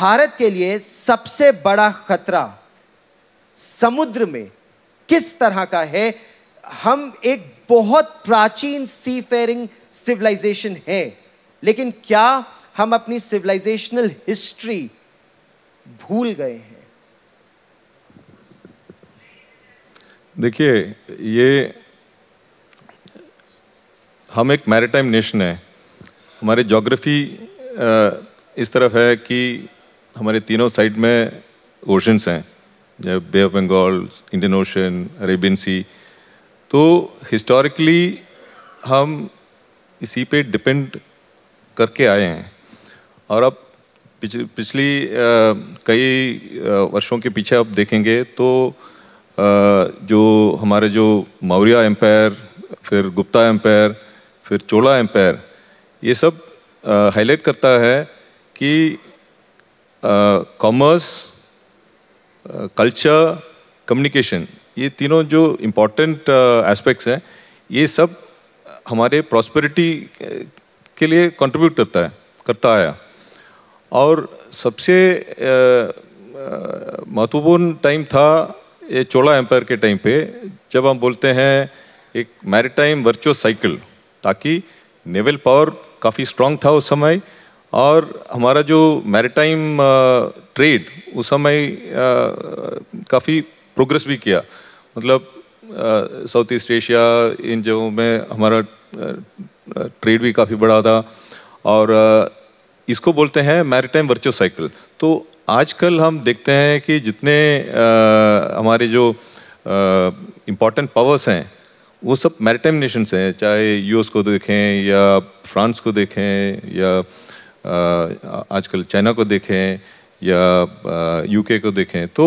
भारत के लिए सबसे बड़ा खतरा समुद्र में किस तरह का है हम एक बहुत प्राचीन सी फेयरिंग सिविलाइजेशन है लेकिन क्या हम अपनी सिविलाइजेशनल हिस्ट्री भूल गए हैं देखिए ये हम एक मैरिटाइम नेशन है हमारी जोग्राफी इस तरफ है कि हमारे तीनों साइड में ओशंस हैं जब Bay of Bengal Indian Ocean Arabian Sea तो हिस्टोरिकली हम इसी पे डिपेंड करके आए हैं और अब पिछ, पिछली आ, कई आ, वर्षों के पीछे आप देखेंगे तो आ, जो हमारे जो मौर्य एम्पायर फिर गुप्ता एम्पायर फिर चोला एम्पायर ये सब हाईलाइट करता है कि कॉमर्स कल्चर कम्युनिकेशन ये तीनों जो इम्पोर्टेंट एस्पेक्ट्स हैं ये सब हमारे प्रॉस्पेरिटी के लिए कंट्रीब्यूट करता है करता आया और सबसे महत्वपूर्ण टाइम था ये चोला एम्पायर के टाइम पे जब हम बोलते हैं एक मैरिटाइम वर्चुअल साइकिल ताकि नेवल पावर काफ़ी स्ट्रांग था उस समय और हमारा जो मैरिटाइम ट्रेड uh, उस समय uh, काफ़ी प्रोग्रेस भी किया मतलब साउथ ईस्ट एशिया इन जगहों में हमारा ट्रेड uh, भी काफ़ी बड़ा था और इसको बोलते हैं मैरिटाइम वर्चुअल साइकिल तो आजकल हम देखते हैं कि जितने आ, हमारे जो इम्पोर्टेंट पावर्स हैं वो सब मैरिटाइम नेशंस हैं चाहे यूएस को देखें या फ्रांस को देखें या आजकल चाइना को देखें या यूके को देखें तो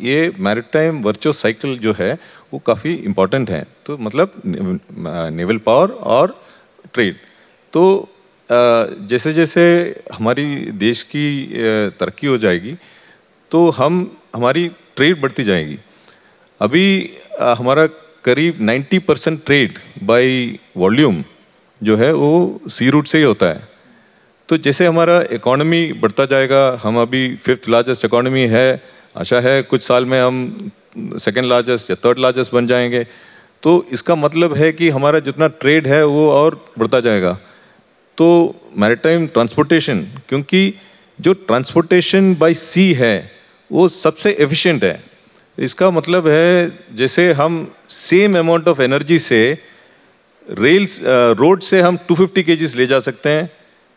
ये मैरिटाइम वर्चुअल साइकिल जो है वो काफ़ी इम्पॉर्टेंट है तो मतलब नेवल पावर और ट्रेड तो जैसे जैसे हमारी देश की तरक्की हो जाएगी तो हम हमारी ट्रेड बढ़ती जाएगी अभी हमारा करीब 90 परसेंट ट्रेड बाई वॉल्यूम जो है वो सी रूट से ही होता है तो जैसे हमारा इकोनॉमी बढ़ता जाएगा हम अभी फिफ्थ लार्जेस्ट इकोनॉमी है आशा है कुछ साल में हम सेकेंड लार्जेस्ट या थर्ड लार्जेस्ट बन जाएंगे तो इसका मतलब है कि हमारा जितना ट्रेड है वो और बढ़ता जाएगा तो मैरिटाइम ट्रांसपोर्टेशन क्योंकि जो ट्रांसपोर्टेशन बाय सी है वो सबसे एफिशिएंट है इसका मतलब है जैसे हम सेम अमाउंट ऑफ एनर्जी से रेल्स रोड से हम 250 फिफ्टी ले जा सकते हैं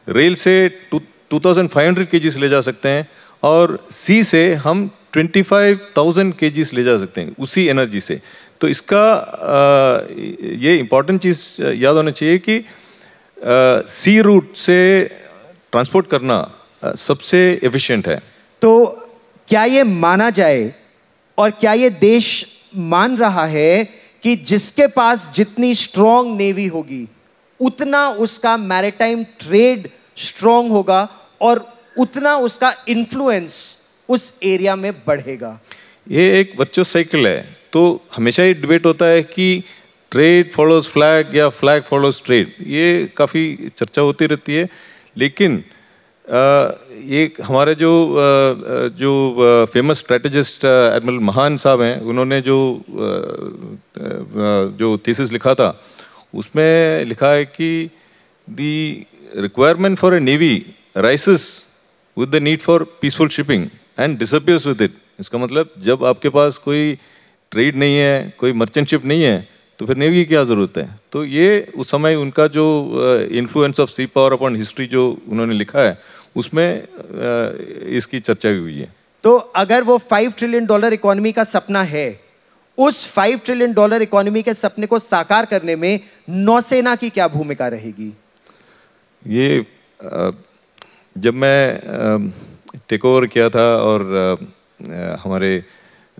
रेल से टू 2500 केजीस ले जा सकते हैं और सी से हम 25,000 केजीस ले जा सकते हैं उसी एनर्जी से तो इसका ये इम्पॉर्टेंट चीज़ याद होना चाहिए कि सी रूट से ट्रांसपोर्ट करना सबसे एफिशिएंट है तो क्या ये माना जाए और क्या ये देश मान रहा है कि जिसके पास जितनी स्ट्रॉन्ग नेवी होगी उतना उसका मैरिटाइम ट्रेड स्ट्रांग होगा और उतना उसका इन्फ्लुएंस उस एरिया में बढ़ेगा ये एक बच्चों साइकिल है तो हमेशा ही डिबेट होता है कि ट्रेड फॉलोज फ्लैग या फ्लैग फॉलोज ट्रेड ये काफ़ी चर्चा होती रहती है लेकिन ये हमारे जो जो फेमस स्ट्रेटजिस्ट एडमिरल महान साहब हैं उन्होंने जो जो थीसिस लिखा था उसमें लिखा है कि the requirement for a navy rises with the need for peaceful shipping and disappears with it इसका मतलब जब आपके पास कोई ट्रेड नहीं है कोई मर्चेंट शिप नहीं है तो फिर नेवी की क्या ज़रूरत है तो ये उस समय उनका जो influence of sea power upon history जो उन्होंने लिखा है उसमें uh, इसकी चर्चा भी हुई है तो अगर वो फाइव ट्रिलियन डॉलर इकोनॉमी का सपना है उस फाइव ट्रिलियन डॉलर इकोनॉमी के सपने को साकार करने में नौसेना की क्या भूमिका रहेगी ये जब मैं टेक ओवर किया था और हमारे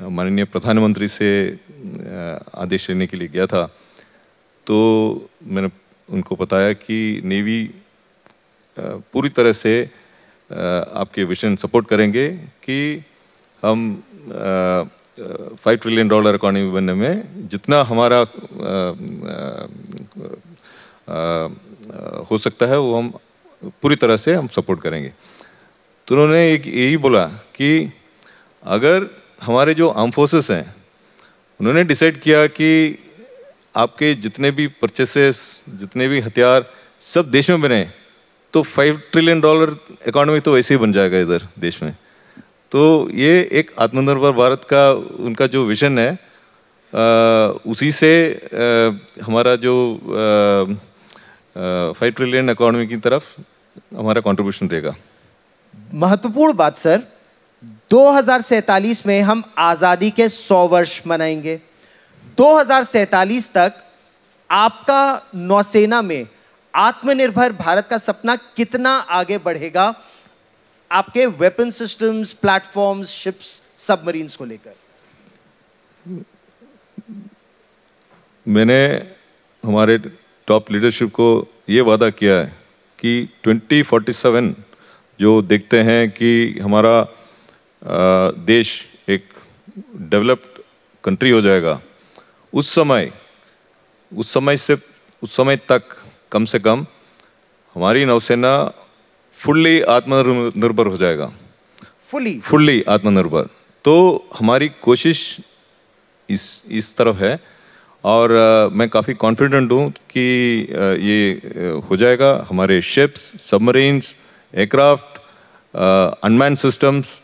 माननीय प्रधानमंत्री से आदेश लेने के लिए गया था तो मैंने उनको बताया कि नेवी पूरी तरह से आपके विजन सपोर्ट करेंगे कि हम फाइव ट्रिलियन डॉलर इकोनॉमी बनने में जितना हमारा आ, आ, आ, हो सकता है वो हम पूरी तरह से हम सपोर्ट करेंगे तो उन्होंने एक यही बोला कि अगर हमारे जो आर्म फोर्सेस हैं उन्होंने डिसाइड किया कि आपके जितने भी परचेसेस जितने भी हथियार सब देश में बने तो फाइव ट्रिलियन डॉलर इकोनॉमी तो ऐसे ही बन जाएगा इधर देश में तो ये एक आत्मनिर्भर भारत का उनका जो विजन है आ, उसी से आ, हमारा जो फाइव ट्रिलियन इकोनॉमी की तरफ हमारा कंट्रीब्यूशन देगा महत्वपूर्ण बात सर 2047 में हम आज़ादी के 100 वर्ष मनाएंगे 2047 तक आपका नौसेना में आत्मनिर्भर भारत का सपना कितना आगे बढ़ेगा आपके weapon systems platforms ships submarines को लेकर मैंने हमारे टॉप लीडरशिप को ये वादा किया है कि 2047 जो देखते हैं कि हमारा देश एक डेवलप्ड कंट्री हो जाएगा उस समय उस समय से उस समय तक कम से कम हमारी नौसेना फुल्ली आत्मनिर्भर हो जाएगा फुली फुल्ली आत्मनिर्भर तो हमारी कोशिश इस इस तरफ है और आ, मैं काफ़ी कॉन्फिडेंट हूँ कि आ, ये हो जाएगा हमारे ships submarines aircraft unmanned systems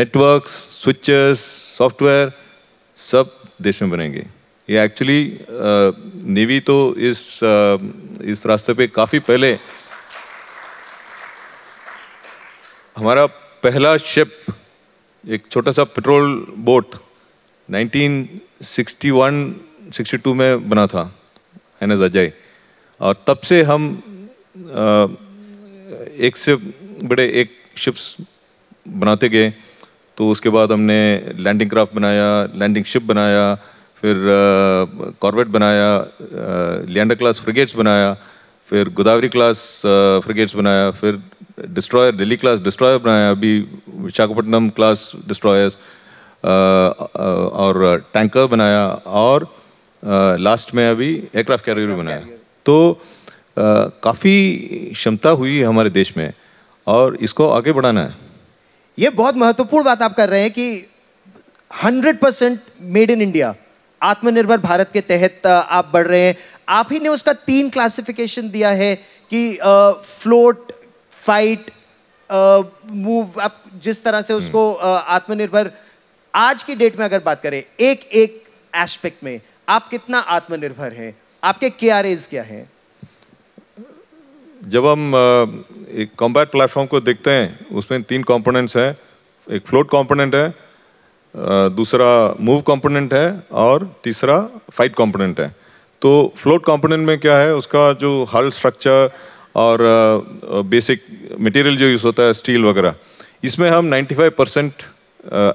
networks switches software सब देश में बनेंगे ये एक्चुअली नेवी तो इस आ, इस रास्ते पे काफ़ी पहले हमारा पहला शिप एक छोटा सा पेट्रोल बोट 1961 62 में बना था एन एस अजय और तब से हम आ, एक से बड़े एक शिप्स बनाते गए तो उसके बाद हमने लैंडिंग क्राफ्ट बनाया लैंडिंग शिप बनाया फिर कॉर्बेट बनाया लैंडर क्लास फ्रिगेट्स बनाया फिर गोदावरी क्लास फ्रिगेट्स बनाया फिर डिस्ट्रॉयर दिल्ली क्लास डिस्ट्रॉयर बनाया अभी विशाखापट्टनम क्लास डिस्ट्रॉयर्स और टैंकर बनाया और लास्ट में अभी एयरक्राफ्ट कैरियर भी बनाया तो काफ़ी क्षमता हुई है हमारे देश में और इसको आगे बढ़ाना है ये बहुत महत्वपूर्ण बात आप कर रहे हैं कि 100 परसेंट मेड इन इंडिया आत्मनिर्भर भारत के तहत uh, आप बढ़ रहे हैं आप ही ने उसका तीन क्लासिफिकेशन दिया है कि फ्लोट uh, फाइट मूव आप जिस तरह से उसको हम्म। uh, आत्मनिर्भर आज की डेट में अगर बात करें एक एक एस्पेक्ट में आप कितना आत्मनिर्भर हैं आपके के क्या हैं जब हम uh, एक कॉम्बैट प्लेटफॉर्म को देखते हैं उसमें तीन कंपोनेंट्स हैं एक फ्लोट कंपोनेंट है uh, दूसरा मूव कंपोनेंट है और तीसरा फाइट कंपोनेंट है तो फ्लोट कंपोनेंट में क्या है उसका जो हल स्ट्रक्चर और बेसिक मटेरियल जो यूज़ होता है स्टील वगैरह इसमें हम 95 परसेंट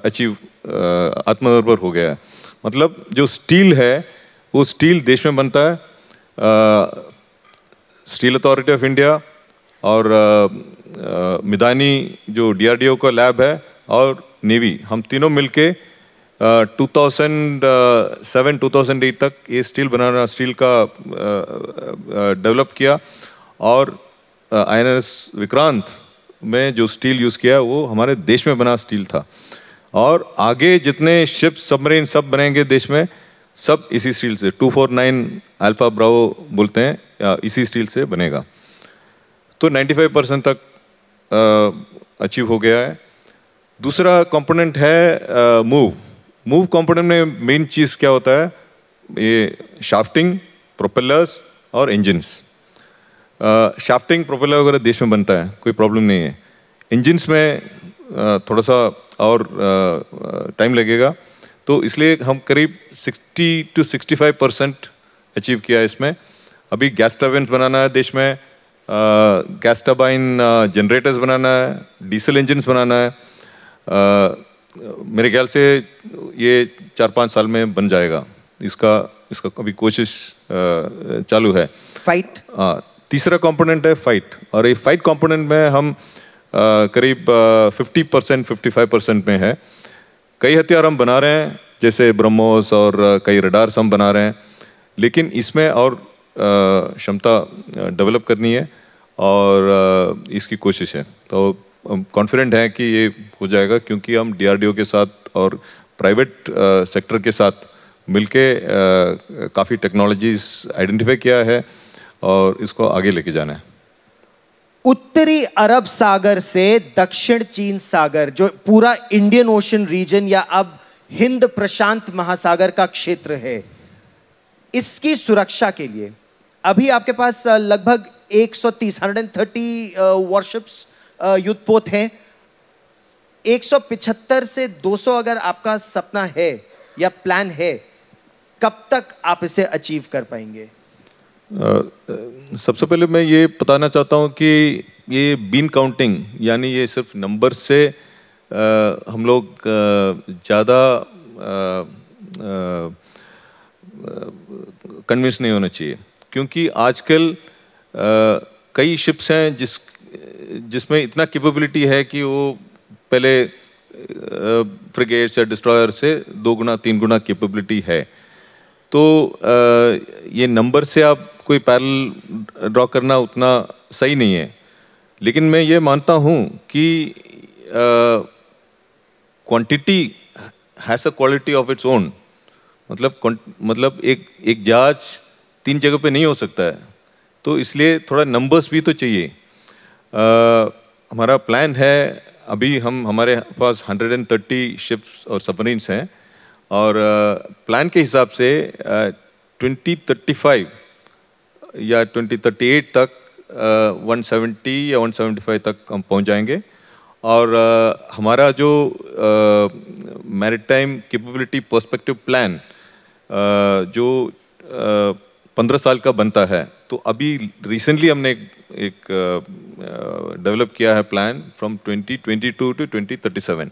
अचीव आत्मनिर्भर हो गया है मतलब जो स्टील है वो स्टील देश में बनता है स्टील अथॉरिटी ऑफ इंडिया और आ, मिदानी जो डीआरडीओ का लैब है और नेवी हम तीनों मिलके 2007-2008 तक ये स्टील बनाना स्टील का डेवलप किया और आई एन विक्रांत में जो स्टील यूज़ किया वो हमारे देश में बना स्टील था और आगे जितने शिप सबमरीन सब बनेंगे देश में सब इसी स्टील से 249 अल्फा ब्राओ बोलते हैं इसी स्टील से बनेगा तो 95 परसेंट तक अचीव हो गया है दूसरा कंपोनेंट है मूव मूव कंपोनेंट में मेन चीज़ क्या होता है ये शाफ्टिंग प्रोपेलर्स और इंजन्स शाफ्टिंग प्रोपेलर वगैरह देश में बनता है कोई प्रॉब्लम नहीं है इंजिनस में थोड़ा सा और टाइम लगेगा तो इसलिए हम करीब 60 टू 65 परसेंट अचीव किया है इसमें अभी गैस टर्बाइन्स बनाना है देश में गैस टर्बाइन जनरेटर्स बनाना है डीजल इंजिनस बनाना है आ, मेरे ख्याल से ये चार पाँच साल में बन जाएगा इसका इसका अभी कोशिश चालू है फाइट हाँ तीसरा कंपोनेंट है फाइट और ये फाइट कंपोनेंट में हम आ, करीब fifty percent fifty five percent में है कई हथियार हम बना रहे हैं जैसे ब्रह्मोस और कई रडार्स हम बना रहे हैं लेकिन इसमें और क्षमता डेवलप करनी है और इसकी कोशिश है तो कॉन्फिडेंट हैं कि ये हो जाएगा क्योंकि हम डीआरडीओ के साथ और प्राइवेट सेक्टर के साथ मिलके काफ़ी टेक्नोलॉजीज आइडेंटिफाई किया है और इसको आगे लेके जाना है उत्तरी अरब सागर से दक्षिण चीन सागर जो पूरा इंडियन ओशन रीजन या अब हिंद प्रशांत महासागर का क्षेत्र है इसकी सुरक्षा के लिए अभी आपके पास लगभग 130 थर्टी वॉरशिप्स युद्धपोत हैं 175 से 200 अगर आपका सपना है या प्लान है कब तक आप इसे अचीव कर पाएंगे सबसे पहले मैं ये बताना चाहता हूँ कि ये बीन काउंटिंग यानी ये सिर्फ नंबर से आ, हम लोग ज़्यादा कन्विंस नहीं होना चाहिए क्योंकि आजकल कई शिप्स हैं जिस जिसमें इतना कैपेबिलिटी है कि वो पहले फ्रिगेट्स या डिस्ट्रॉयर से दो गुना तीन गुना कैपेबिलिटी है तो आ, ये नंबर से आप कोई पैरल ड्रॉ करना उतना सही नहीं है लेकिन मैं ये मानता हूँ कि quantity has a quality of its own मतलब मतलब एक एक जांच तीन जगह पे नहीं हो सकता है तो इसलिए थोड़ा नंबर्स भी तो चाहिए आ, हमारा प्लान है अभी हम हमारे पास 130 शिप्स और सबमरीन्स हैं और प्लान के हिसाब से ट्वेंटी थर्टी फाइव या 2038 तक uh, 170 या 175 तक हम पहुंच जाएंगे और uh, हमारा जो मैरिटाइम कैपेबिलिटी पर्सपेक्टिव प्लान जो uh, पंद्रह साल का बनता है तो अभी रिसेंटली हमने एक, डेवलप uh, uh, किया है प्लान फ्रॉम 2022 टू 2037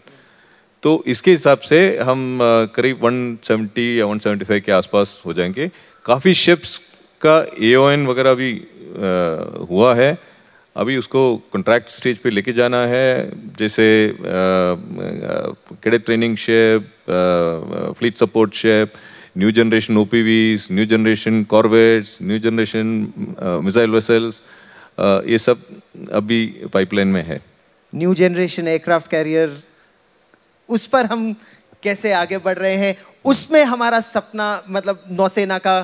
तो इसके हिसाब से हम करीब 170 या 175 के आसपास हो जाएंगे काफ़ी शिप्स का एओएन वगैरह अभी हुआ है अभी उसको कॉन्ट्रैक्ट स्टेज पे लेके जाना है जैसे cadet training ship fleet support ship new generation ओ new generation corvettes new generation missile vessels ये सब अभी पाइपलाइन में है न्यू जनरेशन एयरक्राफ्ट कैरियर उस पर हम कैसे आगे बढ़ रहे हैं उसमें हमारा सपना मतलब नौसेना का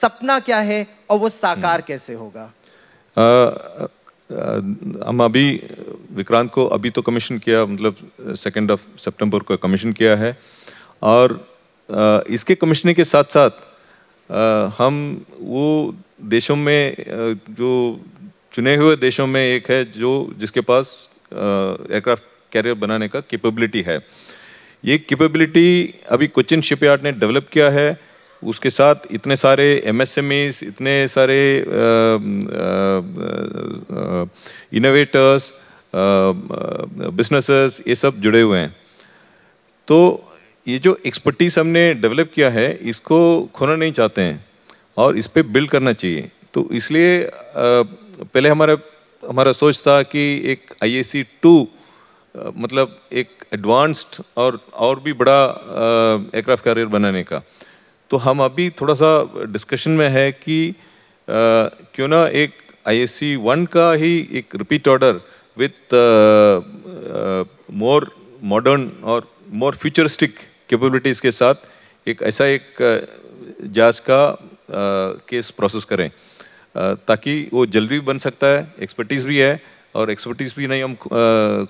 सपना क्या है और वो साकार हम्म। कैसे होगा हम अभी विक्रांत को अभी तो कमीशन किया मतलब सेकेंड ऑफ सितंबर को कमीशन किया है और इसके कमीशनिंग के साथ साथ हम वो देशों में जो चुने हुए देशों में एक है जो जिसके पास एयरक्राफ्ट कैरियर बनाने का कैपेबिलिटी है ये कैपेबिलिटी अभी कोचिन शिपयार्ड ने डेवलप किया है उसके साथ इतने सारे एम इतने सारे इनोवेटर्स बिजनेसेस ये सब जुड़े हुए हैं तो ये जो एक्सपर्टीज हमने डेवलप किया है इसको खोना नहीं चाहते हैं और इस पर बिल्ड करना चाहिए तो इसलिए पहले हमारा हमारा सोच था कि एक आई सी टू मतलब एक एडवांस्ड और और भी बड़ा एयरक्राफ्ट कैरियर बनाने का तो हम अभी थोड़ा सा डिस्कशन में है कि आ, क्यों ना एक आई एस सी वन का ही एक repeat order with more modern और मोर फ्यूचरिस्टिक कैपेबिलिटीज़ के साथ एक ऐसा एक जांच का आ, केस प्रोसेस करें आ, ताकि वो जल्दी बन सकता है एक्सपर्टीज़ भी है और एक्सपर्टीज़ भी नहीं हम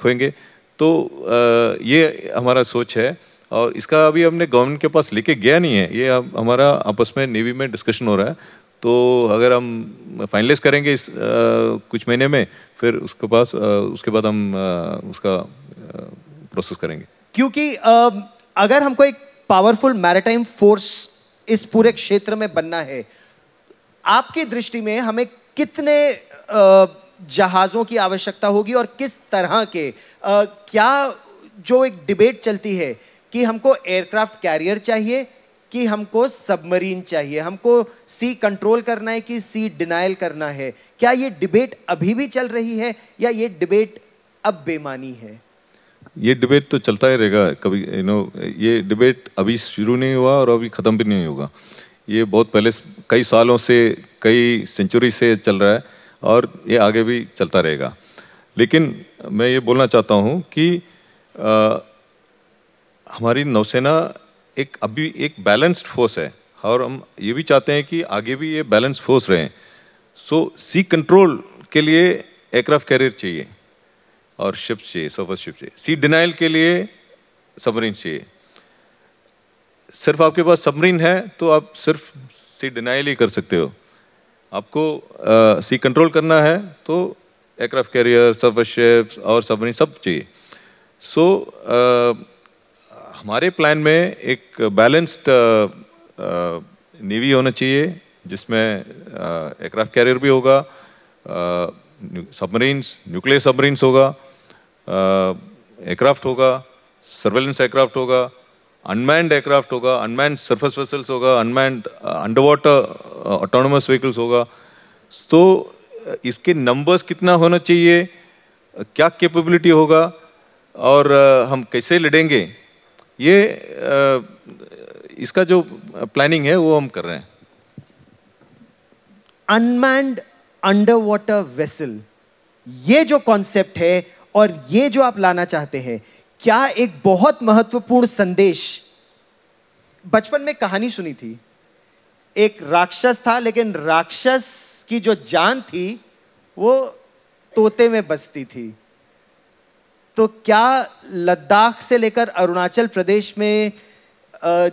खोएंगे तो आ, ये हमारा सोच है और इसका अभी हमने गवर्नमेंट के पास लेके गया नहीं है ये हमारा आपस में नेवी में डिस्कशन हो रहा है तो अगर हम फाइनलाइज करेंगे इस आ, कुछ महीने में फिर उसके पास आ, उसके बाद हम आ, उसका प्रोसेस करेंगे क्योंकि अगर हमको एक पावरफुल मैरिटाइम फोर्स इस पूरे क्षेत्र में बनना है आपकी दृष्टि में हमें कितने जहाज़ों की आवश्यकता होगी और किस तरह के क्या जो एक डिबेट चलती है कि हमको एयरक्राफ्ट कैरियर चाहिए कि हमको सबमरीन चाहिए हमको सी कंट्रोल करना है कि सी डिनाइल करना है क्या ये डिबेट अभी भी चल रही है या ये डिबेट अब बेमानी है ये डिबेट तो चलता ही रहेगा कभी यू नो ये डिबेट अभी शुरू नहीं हुआ और अभी ख़त्म भी नहीं होगा ये बहुत पहले कई सालों से कई सेंचुरी से चल रहा है और ये आगे भी चलता रहेगा लेकिन मैं ये बोलना चाहता हूँ कि आ, हमारी नौसेना एक अभी एक बैलेंस्ड फोर्स है और हम ये भी चाहते हैं कि आगे भी ये बैलेंस फोर्स रहें सो सी कंट्रोल के लिए एयरक्राफ्ट कैरियर चाहिए और शिप्स चाहिए सफर शिप चाहिए सी डिनाइल के लिए सबमरीन चाहिए सिर्फ आपके पास सबमरीन है तो आप सिर्फ सी डिनाइल ही कर सकते हो आपको आ, सी कंट्रोल करना है तो एयरक्राफ्ट कैरियर सफर शिप्स और सबमरीन सब चाहिए सो so, हमारे प्लान में एक बैलेंस्ड नेवी uh, uh, होना चाहिए जिसमें एयरक्राफ्ट uh, कैरियर भी होगा सबमरीन्स न्यूक्लियर सबमरीन्स होगा एयरक्राफ्ट होगा सर्वेलेंस एयरक्राफ्ट होगा अनमैंड एयरक्राफ्ट होगा अनमैंड सरफेस वेसल्स होगा unmanned under water autonomous vehicles होगा तो इसके नंबर्स कितना होना चाहिए क्या कैपेबिलिटी होगा और हम कैसे लड़ेंगे ये इसका जो प्लानिंग है वो हम कर रहे हैं अनमैंड अंडर वाटर वेसल ये जो कॉन्सेप्ट है और ये जो आप लाना चाहते हैं क्या एक बहुत महत्वपूर्ण संदेश बचपन में कहानी सुनी थी एक राक्षस था लेकिन राक्षस की जो जान थी वो तोते में बसती थी तो क्या लद्दाख से लेकर अरुणाचल प्रदेश में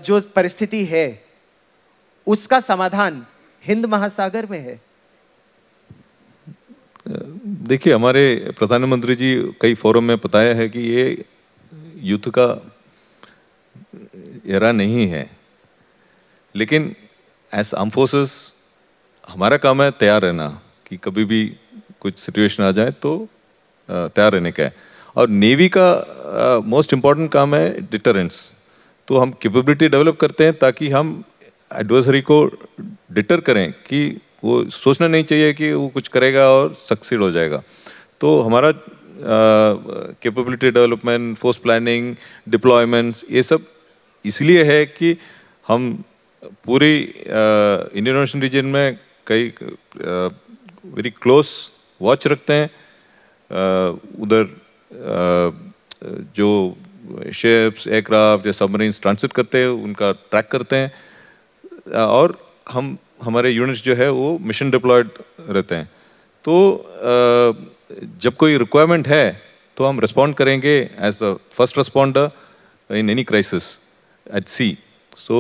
जो परिस्थिति है उसका समाधान हिंद महासागर में है देखिए हमारे प्रधानमंत्री जी कई फोरम में बताया है कि ये युद्ध का एरा नहीं है लेकिन एस आर्म फोर्सेस हमारा काम है तैयार रहना कि कभी भी कुछ सिचुएशन आ जाए तो तैयार रहने का है और नेवी का मोस्ट इम्पॉर्टेंट काम है डिटरेंस तो हम कैपेबिलिटी डेवलप करते हैं ताकि हम एडवर्सरी को डिटर करें कि वो सोचना नहीं चाहिए कि वो कुछ करेगा और सक्सीड हो जाएगा तो हमारा capability development force planning deployments ये सब इसलिए है कि हम पूरी इंडियन ओशन रीजन में कई वेरी क्लोज वॉच रखते हैं उधर जो शिप्स एयरक्राफ्ट या सबमरीन ट्रांसिट करते हैं उनका ट्रैक करते हैं और हम हमारे यूनिट्स जो है वो मिशन डिप्लॉयड रहते हैं तो जब कोई रिक्वायरमेंट है तो हम रिस्पॉन्ड करेंगे as the first responder in any crisis at sea so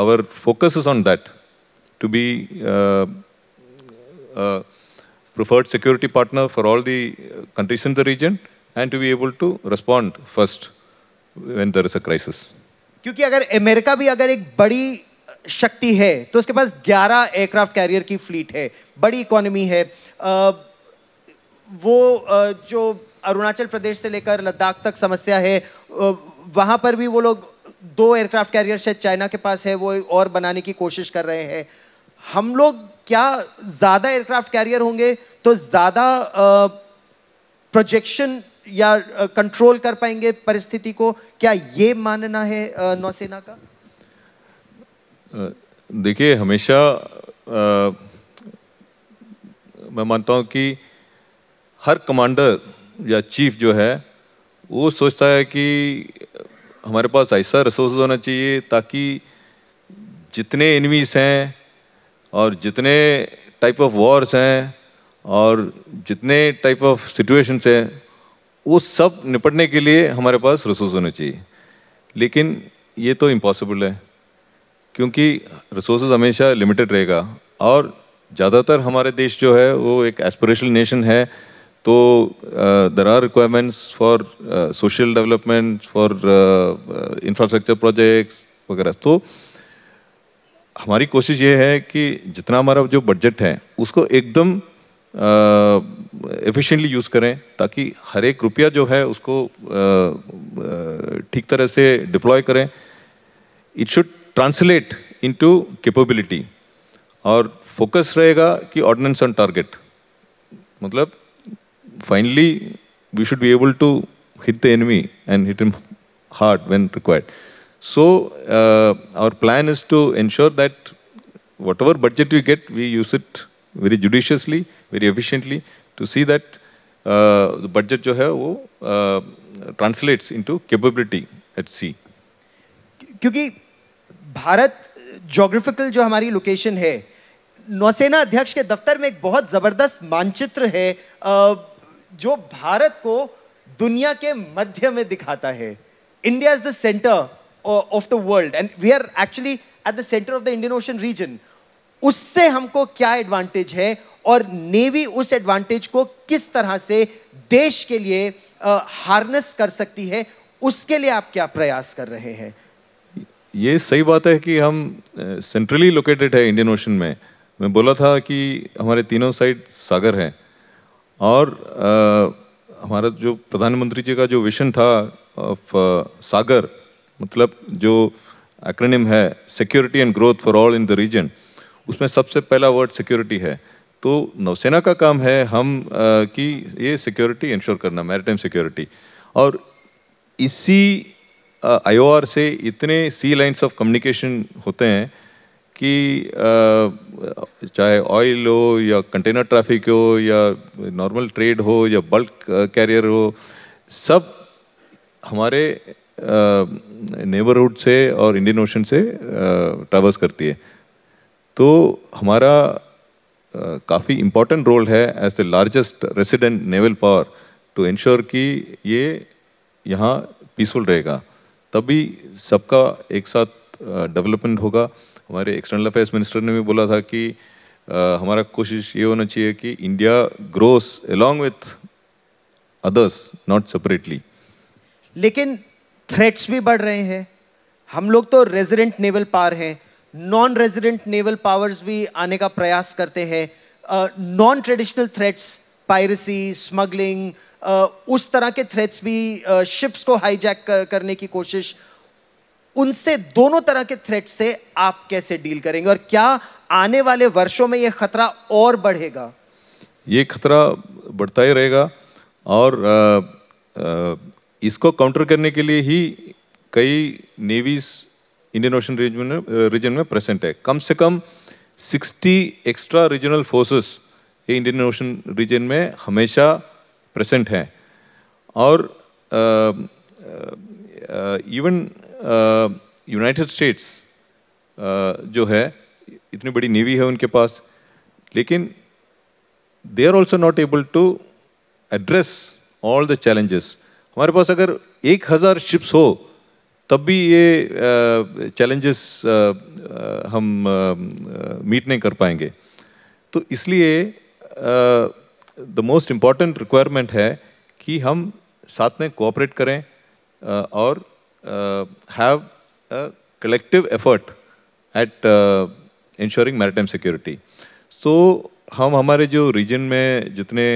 our focus is on that to be preferred security partner for all the uh, countries in the region and to be able to respond first when there is a crisis. क्योंकि अगर America भी अगर एक बड़ी शक्ति है तो उसके पास 11 एयरक्राफ्ट कैरियर की फ्लीट है बड़ी इकोनॉमी है आ, वो आ, जो अरुणाचल प्रदेश से लेकर लद्दाख तक समस्या है वहाँ पर भी वो लोग दो एयरक्राफ्ट कैरियर शायद चाइना के पास है वो और बनाने की कोशिश कर रहे हैं हम लोग क्या ज़्यादा एयरक्राफ्ट कैरियर होंगे तो ज़्यादा प्रोजेक्शन या कंट्रोल कर पाएंगे परिस्थिति को क्या ये मानना है नौसेना का देखिए हमेशा आ, मैं मानता हूँ कि हर कमांडर या चीफ जो है वो सोचता है कि हमारे पास ऐसा रिसोर्स होना चाहिए ताकि जितने एनिमीज हैं और जितने टाइप ऑफ वॉर्स हैं और जितने टाइप ऑफ सिचुएशंस हैं वो सब निपटने के लिए हमारे पास रिसोर्स होने चाहिए लेकिन ये तो इम्पॉसिबल है क्योंकि रिसोर्स हमेशा लिमिटेड रहेगा और ज़्यादातर हमारे देश जो है वो एक एस्परेशन नेशन है तो there are requirements for social development for infrastructure projects वगैरह तो हमारी कोशिश ये है कि जितना हमारा जो बजट है उसको एकदम एफिशिएंटली यूज़ करें ताकि हर एक रुपया जो है उसको ठीक तरह से डिप्लॉय करें it should translate into capability और फोकस रहेगा कि ऑर्डिनेंस ऑन टारगेट मतलब finally we should be able to hit the enemy and hit him hard when required So uh, our plan is to ensure that whatever budget we get, we use it very judiciously, very efficiently to see that uh, the budget jo hai, wo, uh, translates into capability at sea. क्योंकि Bharat, geographical jo hamari location hai, नौसेना अध्यक्ष के दफ्तर में एक बहुत ज़बरदस्त मानचित्र है जो भारत को दुनिया के मध्य में दिखाता है India is the centre of the world and we are actually at the center of the Indian Ocean region. उससे हमको क्या एडवांटेज है और नेवी उस एडवांटेज को किस तरह से देश के लिए हार्नेस कर सकती है उसके लिए आप क्या प्रयास कर रहे हैं ये सही बात है कि हम सेंट्रली लोकेटेड है इंडियन ओशन में मैं बोला था कि हमारे तीनों साइड सागर है और आ, हमारा जो प्रधानमंत्री जी का जो विशन था ऑफ सागर मतलब जो एक्रोनिम है security and growth for all in the region उसमें सबसे पहला वर्ड सिक्योरिटी है तो नौसेना का काम है हम कि ये सिक्योरिटी इंश्योर करना मैरिटाइम सिक्योरिटी और इसी आई आर से इतने सी लाइन्स ऑफ कम्युनिकेशन होते हैं कि चाहे ऑयल हो या कंटेनर ट्रैफिक हो या नॉर्मल ट्रेड हो या बल्क कैरियर हो सब हमारे नेबरहुड से और इंडियन ओशन से ट्रैवर्स करती है तो हमारा काफ़ी इंपॉर्टेंट रोल है as the largest resident naval power to ensure कि ये यहाँ पीसफुल रहेगा तभी सबका एक साथ डेवलपमेंट होगा हमारे एक्सटर्नल अफेयर्स मिनिस्टर ने भी बोला था कि आ, हमारा कोशिश ये होना चाहिए कि India grows along with others not separately लेकिन थ्रेट्स भी बढ़ रहे हैं हम लोग तो रेजिडेंट नेवल पावर हैं नॉन रेजिडेंट नेवल पावर्स भी आने का प्रयास करते हैं non traditional threats piracy smuggling उस तरह के थ्रेट्स भी शिप्स को हाईजैक कर, करने की कोशिश उनसे दोनों तरह के थ्रेट से आप कैसे डील करेंगे और क्या आने वाले वर्षों में यह खतरा और बढ़ेगा ये खतरा बढ़ता ही रहेगा और आ, आ, इसको काउंटर करने के लिए ही कई navies Indian Ocean region region में प्रेजेंट है कम से कम 60 एक्स्ट्रा रीजनल फोर्सेस ये इंडियन ओशन रीजन में हमेशा प्रेजेंट हैं और इवन यूनाइटेड स्टेट्स जो है इतनी बड़ी नेवी है उनके पास लेकिन they are also not able to address all the challenges हमारे पास अगर एक हज़ार शिप्स हो तब भी ये चैलेंजेस हम मीट नहीं कर पाएंगे तो इसलिए द मोस्ट इम्पॉर्टेंट रिक्वायरमेंट है कि हम साथ में कोऑपरेट करें uh, और have collective effort at ensuring maritime security so हम हमारे जो रीजन में जितने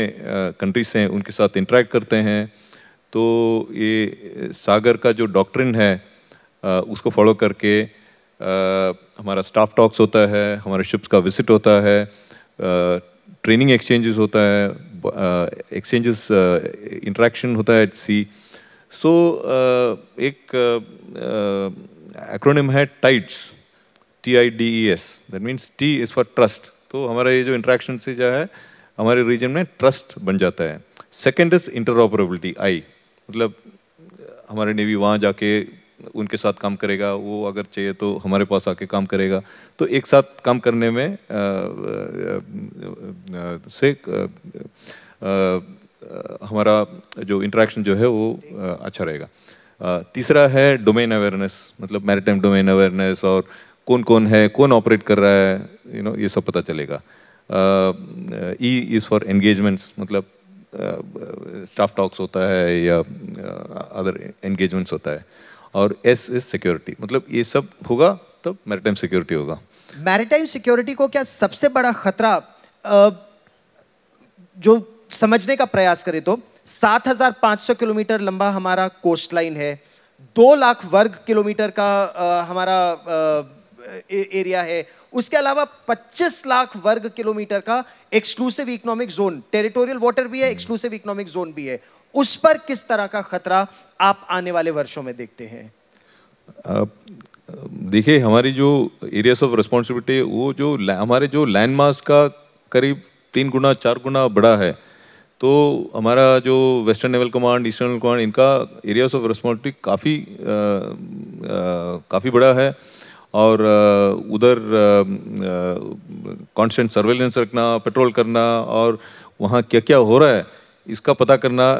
कंट्रीज uh, हैं उनके साथ इंटरेक्ट करते हैं तो ये सागर का जो डॉक्ट्रिन है उसको फॉलो करके हमारा स्टाफ टॉक्स होता है हमारे शिप्स का विजिट होता है ट्रेनिंग एक्सचेंजेस होता है एक्सचेंजेस इंट्रैक्शन होता है एट सी सो एक एक्रोनिम है TIDES T I D E S that means T is for trust तो हमारा ये जो इंट्रैक्शन से जो है हमारे रीजन में ट्रस्ट बन जाता है सेकेंड इज इंटरऑपरेबिलिटी आई मतलब हमारे नेवी वहाँ जाके उनके साथ काम करेगा वो अगर चाहिए तो हमारे पास आके काम करेगा तो एक साथ काम करने में आ, से आ, हमारा जो इंट्रैक्शन जो है वो अच्छा रहेगा तीसरा है डोमेन अवेयरनेस मतलब मैरिटाइम डोमेन अवेयरनेस और कौन कौन है कौन ऑपरेट कर रहा है यू you नो know, ये सब पता चलेगा ई इज़ फॉर एंगेजमेंट्स मतलब स्टाफ uh, टॉक्स होता है या अदर uh, एंगेजमेंट्स होता है और एस इज सिक्योरिटी मतलब ये सब होगा तब मैरिटाइम सिक्योरिटी होगा मैरिटाइम सिक्योरिटी को क्या सबसे बड़ा खतरा uh, जो समझने का प्रयास करें तो 7,500 किलोमीटर लंबा हमारा कोस्ट लाइन है दो लाख वर्ग किलोमीटर का आ, हमारा आ, एरिया है उसके अलावा 25 लाख वर्ग किलोमीटर का exclusive economic zone territorial water भी है एक्सक्लूसिव इकोनॉमिक जोन भी है उस पर किस तरह का खतरा आप आने वाले वर्षों में देखते हैं देखिए हमारी जो एरियाज ऑफ रिस्पॉन्सिबिलिटी वो जो हमारे जो लैंड का करीब तीन गुना चार गुना बड़ा है तो हमारा जो western naval command eastern naval command इनका एरियाज ऑफ रिस्पॉन्सिबिलिटी काफ़ी काफ़ी बड़ा है और उधर कांस्टेंट सर्वेलेंस रखना पेट्रोल करना और वहाँ क्या क्या हो रहा है इसका पता करना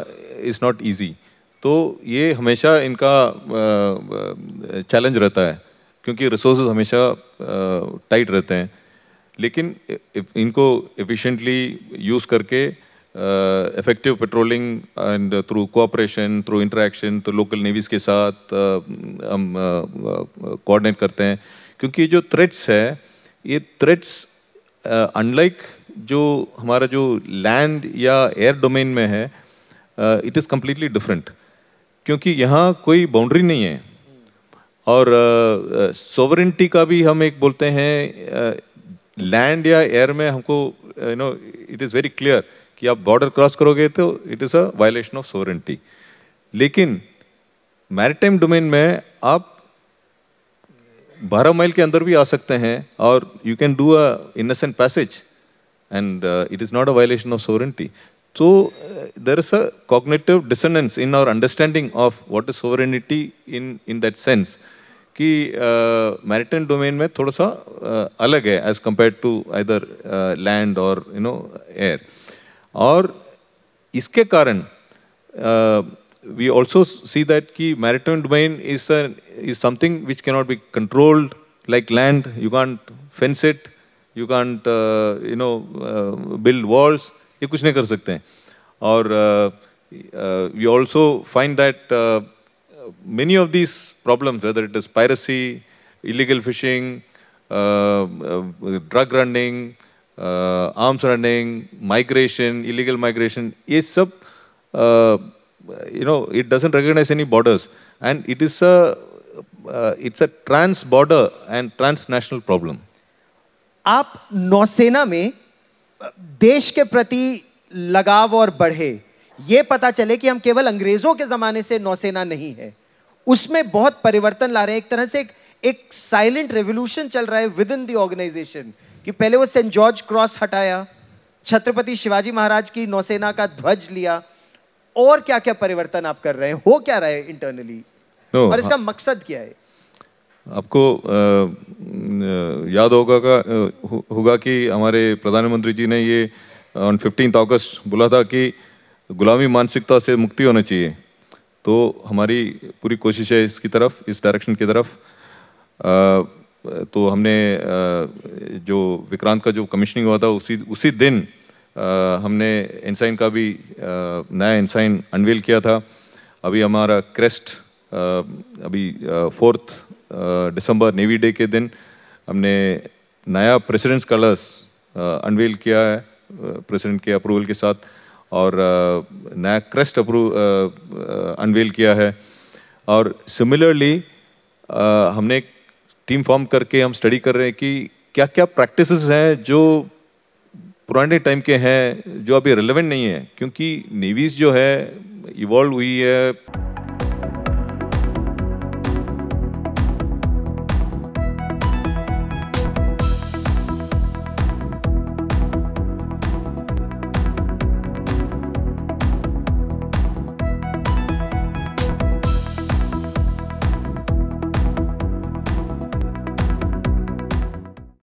इज़ नॉट ईजी तो ये हमेशा इनका चैलेंज रहता है क्योंकि रिसोर्स हमेशा टाइट रहते हैं लेकिन इनको एफिशिएंटली यूज़ करके uh, effective patrolling and uh, through cooperation, through interaction, तो local navies के साथ uh, हम uh, uh, coordinate करते हैं क्योंकि जो threats है ये threats अनलाइक uh, जो हमारा जो लैंड या एयर डोमेन में है it is completely different क्योंकि यहाँ कोई boundary नहीं है और सोवरेंटी uh, का भी हम एक बोलते हैं लैंड uh, या एयर में हमको you know it is very clear कि आप बॉर्डर क्रॉस करोगे तो it is a violation of sovereignty लेकिन मैरिटाइम डोमेन में आप बारह माइल के अंदर भी आ सकते हैं और you can do a innocent passage and it is not a violation of sovereignty तो there is a cognitive dissonance in our understanding of what is sovereignty in in that sense कि maritime uh, domain में थोड़ा सा uh, अलग है as compare to other land और you know air और इसके कारण वी ऑल्सो सी दैट कि maritime domain is is something which can not be controlled like land you can't fence it you can't you know build walls ये कुछ नहीं कर सकते हैं और we also find that many of this problems whether it is piracy illegal fishing drug running arms running migration illegal migration ये सब you know it doesn't recognise any borders and it is a it's a trans border and trans national problem आप नौसेना में देश के प्रति लगाव और बढ़े ये पता चले कि हम केवल अंग्रेजों के ज़माने से नौसेना नहीं है उसमें बहुत परिवर्तन ला रहे हैं एक तरह से एक साइलेंट रेवोल्यूशन चल रहा है विद इन दी ऑर्गेनाइजेशन कि पहले वो सेंट जॉर्ज क्रॉस हटाया छत्रपति शिवाजी महाराज की नौसेना का ध्वज लिया और क्या क्या परिवर्तन आप कर रहे हैं हो क्या रहे इंटरनली no, और इसका हाँ, मकसद क्या है आपको आ, याद होगा का होगा कि हमारे प्रधानमंत्री जी ने ये ऑन फिफ्टीन अगस्त बोला था कि गुलामी मानसिकता से मुक्ति होना चाहिए तो हमारी पूरी कोशिश है इसकी तरफ इस डायरेक्शन की तरफ आ, तो हमने जो विक्रांत का जो कमीशनिंग हुआ था उसी उसी दिन हमने इंसाइन का भी नया इंसाइन अनवील किया था अभी हमारा क्रेस्ट अभी फोर्थ दिसंबर नेवी डे के दिन हमने नया प्रेसिडेंट्स कलर्स अनवील किया है प्रेसिडेंट के अप्रूवल के साथ और नया क्रेस्ट अप्रूव अनवील किया है और सिमिलरली हमने एक टीम फॉर्म करके हम स्टडी कर रहे हैं कि क्या क्या प्रैक्टिस हैं जो पुराने टाइम के हैं जो अभी रिलेवेंट नहीं है क्योंकि नेवीज़ जो है इवॉल्व हुई है